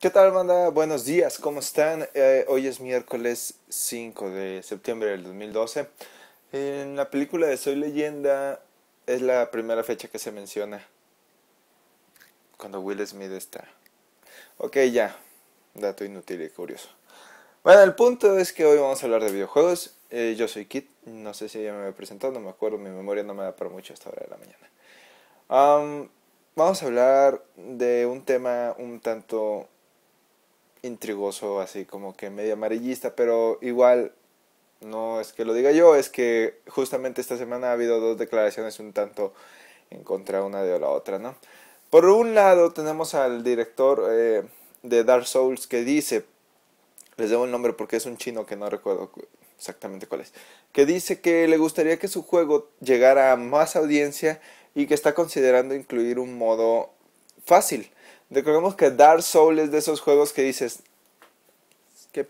¿Qué tal, banda? Buenos días, ¿cómo están? Eh, hoy es miércoles 5 de septiembre del 2012. En la película de Soy Leyenda es la primera fecha que se menciona. Cuando Will Smith está. Ok, ya. Dato inútil y curioso. Bueno, el punto es que hoy vamos a hablar de videojuegos. Eh, yo soy Kit, no sé si ya me presentado. no me acuerdo, mi memoria no me da para mucho a esta hora de la mañana. vamos a hablar de un tema un tanto intrigoso, así como que media amarillista, pero igual no es que lo diga yo, es que justamente esta semana ha habido dos declaraciones un tanto en contra una de la otra, ¿no? Por un lado tenemos al director eh, de Dark Souls que dice, les debo el nombre porque es un chino que no recuerdo exactamente cuál es, que dice que le gustaría que su juego llegara a más audiencia y que está considerando incluir un modo fácil Recordemos que Dark Souls es de esos juegos que dices, qué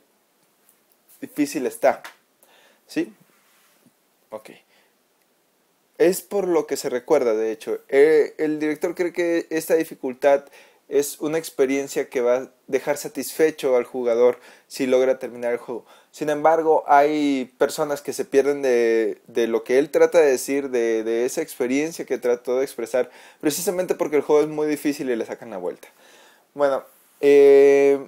difícil está. ¿Sí? Ok. Es por lo que se recuerda, de hecho. Eh, el director cree que esta dificultad es una experiencia que va a dejar satisfecho al jugador si logra terminar el juego. Sin embargo, hay personas que se pierden de, lo que él trata de decir, de, esa experiencia que trató de expresar, precisamente porque el juego es muy difícil y le sacan la vuelta. Bueno, eh,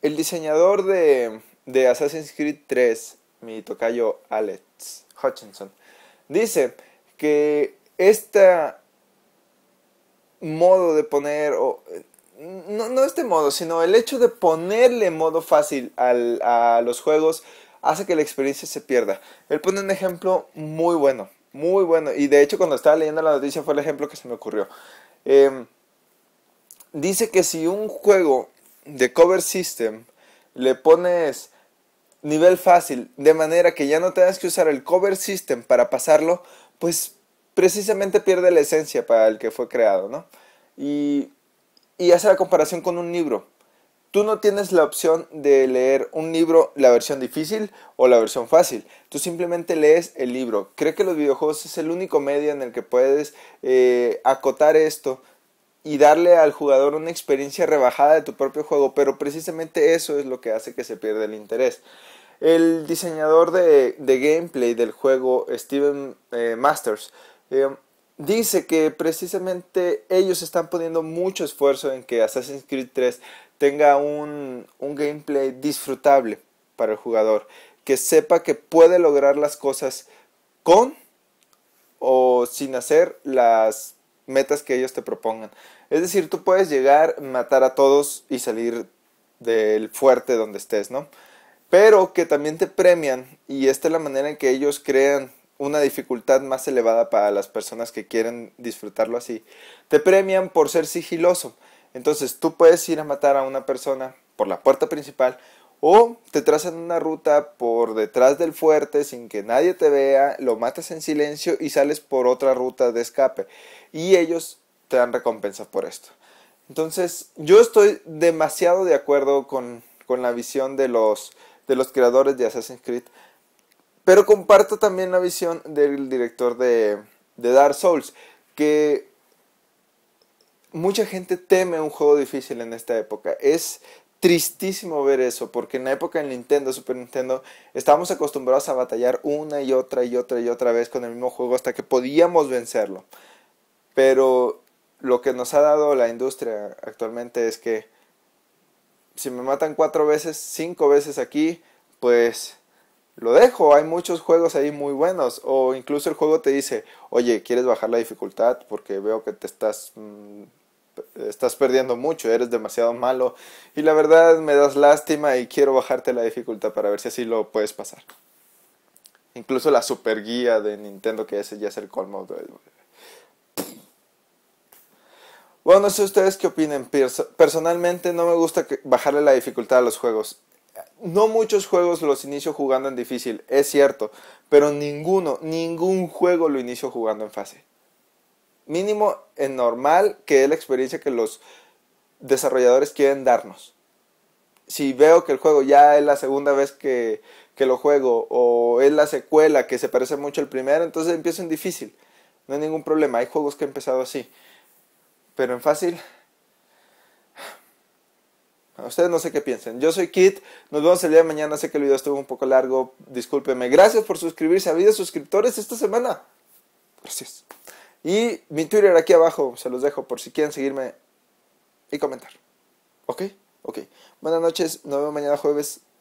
el diseñador de, de Assassin's Creed 3, mi tocayo Alex Hutchinson, dice que este modo de poner o no, no este modo, sino el hecho de ponerle modo fácil a los juegos hace que la experiencia se pierda. Él pone un ejemplo muy bueno, muy bueno. Y de hecho cuando estaba leyendo la noticia fue el ejemplo que se me ocurrió. Em, dice que si un juego de cover system le pones nivel fácil, de manera que ya no tengas que usar el cover system para pasarlo, pues precisamente pierde la esencia para el que fue creado, ¿no? Y y hace la comparación con un libro. Tú no tienes la opción de leer un libro, la versión difícil o la versión fácil. Tú simplemente lees el libro. Cree que los videojuegos es el único medio en el que puedes eh, acotar esto y darle al jugador una experiencia rebajada de tu propio juego, pero precisamente eso es lo que hace que se pierda el interés. El diseñador de, gameplay del juego, Steven eh, Masters, eh, dice que precisamente ellos están poniendo mucho esfuerzo en que Assassin's Creed 3 tenga un, un gameplay disfrutable para el jugador, que sepa que puede lograr las cosas con o sin hacer las metas que ellos te propongan. Es decir, tú puedes llegar, matar a todos y salir del fuerte donde estés, ¿no? Pero que también te premian y esta es la manera en que ellos crean una dificultad más elevada para las personas que quieren disfrutarlo así. Te premian por ser sigiloso. Entonces tú puedes ir a matar a una persona por la puerta principal o te trazan una ruta por detrás del fuerte sin que nadie te vea, lo matas en silencio y sales por otra ruta de escape. Y ellos te dan recompensa por esto. Entonces, yo estoy demasiado de acuerdo con, la visión de los, de los creadores de Assassin's Creed pero comparto también la visión del director de, Dark Souls, que mucha gente teme un juego difícil en esta época. Es tristísimo ver eso, porque en la época de Nintendo, Super Nintendo, estábamos acostumbrados a batallar una y otra y otra y otra vez con el mismo juego hasta que podíamos vencerlo. Pero lo que nos ha dado la industria actualmente es que si me matan cuatro veces, cinco veces aquí, pues lo dejo. Hay muchos juegos ahí muy buenos. O incluso el juego te dice, oye, ¿quieres bajar la dificultad? Porque veo que te estás... Mm, estás perdiendo mucho, eres demasiado malo y la verdad me das lástima y quiero bajarte la dificultad para ver si así lo puedes pasar. Incluso la super guía de Nintendo que ese ya es el colmo. Bueno, no sé ustedes qué opinen. Personalmente no me gusta bajarle la dificultad a los juegos no muchos juegos los inicio jugando en difícil, es cierto, pero ninguno, ningún juego lo inicio jugando en fase. Mínimo en normal, que es la experiencia que los desarrolladores quieren darnos. Si veo que el juego ya es la segunda vez que, que lo juego o es la secuela que se parece mucho al primero, entonces empiezo en difícil. No hay ningún problema, hay juegos que he empezado así. Pero en fácil Ustedes no sé qué piensen. Yo soy Kit. Nos vemos el día de mañana. Sé que el video estuvo un poco largo. discúlpenme, Gracias por suscribirse. habido suscriptores esta semana. Gracias. Y mi Twitter aquí abajo. Se los dejo por si quieren seguirme y comentar. ¿Ok? Ok. Buenas noches. Nos vemos mañana jueves.